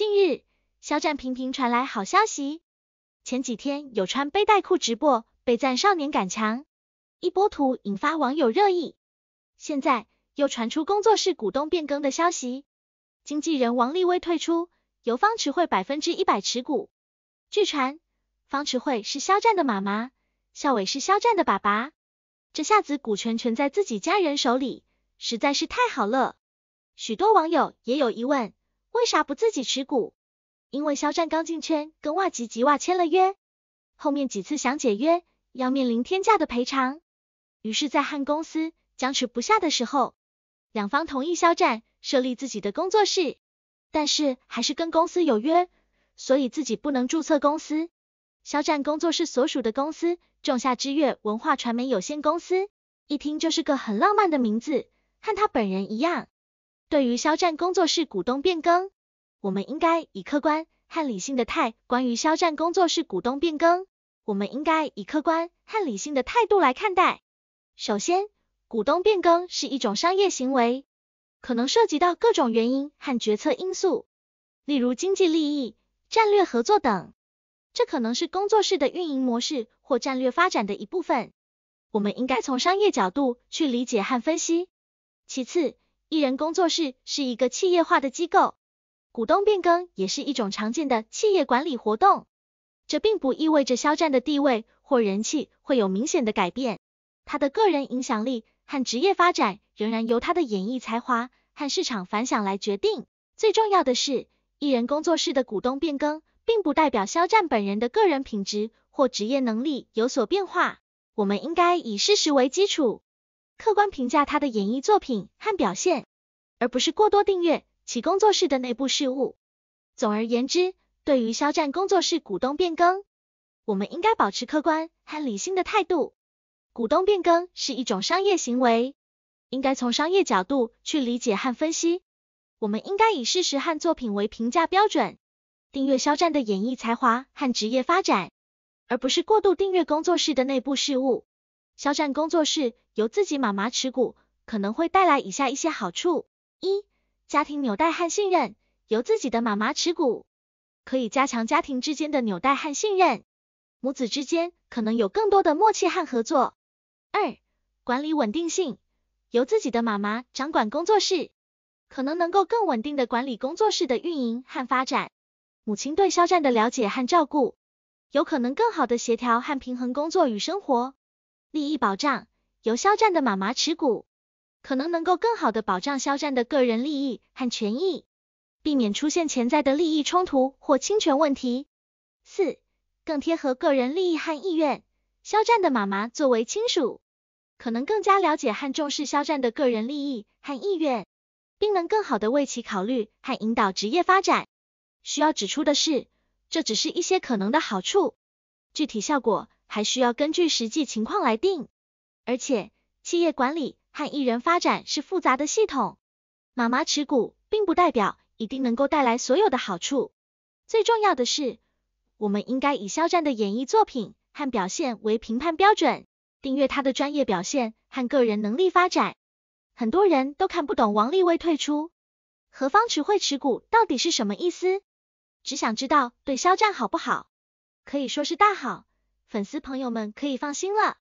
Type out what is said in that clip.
近日，肖战频频传来好消息。前几天有穿背带裤直播，被赞少年感强，一波图引发网友热议。现在又传出工作室股东变更的消息，经纪人王立威退出，由方池慧百分之一百持股。据传，方池慧是肖战的妈妈，肖伟是肖战的爸爸，这下子股权全在自己家人手里，实在是太好了。许多网友也有疑问。为啥不自己持股？因为肖战刚进圈，跟哇吉吉哇签了约，后面几次想解约，要面临天价的赔偿。于是，在和公司僵持不下的时候，两方同意肖战设立自己的工作室，但是还是跟公司有约，所以自己不能注册公司。肖战工作室所属的公司仲夏之月文化传媒有限公司，一听就是个很浪漫的名字，和他本人一样。对于肖战工作室股东变更，我们应该以客观和理性的态。关于肖战工作室股东变更，我们应该以客观和理性的态度来看待。首先，股东变更是一种商业行为，可能涉及到各种原因和决策因素，例如经济利益、战略合作等。这可能是工作室的运营模式或战略发展的一部分。我们应该从商业角度去理解和分析。其次，艺人工作室是一个企业化的机构，股东变更也是一种常见的企业管理活动。这并不意味着肖战的地位或人气会有明显的改变，他的个人影响力和职业发展仍然由他的演艺才华和市场反响来决定。最重要的是，艺人工作室的股东变更并不代表肖战本人的个人品质或职业能力有所变化。我们应该以事实为基础。客观评价他的演绎作品和表现，而不是过多订阅其工作室的内部事务。总而言之，对于肖战工作室股东变更，我们应该保持客观和理性的态度。股东变更是一种商业行为，应该从商业角度去理解和分析。我们应该以事实和作品为评价标准，订阅肖战的演绎才华和职业发展，而不是过度订阅工作室的内部事务。肖战工作室由自己妈妈持股，可能会带来以下一些好处：一、家庭纽带和信任。由自己的妈妈持股，可以加强家庭之间的纽带和信任，母子之间可能有更多的默契和合作。二、管理稳定性。由自己的妈妈掌管工作室，可能能够更稳定的管理工作室的运营和发展。母亲对肖战的了解和照顾，有可能更好的协调和平衡工作与生活。利益保障由肖战的妈妈持股，可能能够更好的保障肖战的个人利益和权益，避免出现潜在的利益冲突或侵权问题。四，更贴合个人利益和意愿，肖战的妈妈作为亲属，可能更加了解和重视肖战的个人利益和意愿，并能更好的为其考虑和引导职业发展。需要指出的是，这只是一些可能的好处，具体效果。还需要根据实际情况来定，而且企业管理和艺人发展是复杂的系统，妈妈持股并不代表一定能够带来所有的好处。最重要的是，我们应该以肖战的演艺作品和表现为评判标准，订阅他的专业表现和个人能力发展。很多人都看不懂王力威退出，何方池会持股到底是什么意思，只想知道对肖战好不好，可以说是大好。粉丝朋友们可以放心了。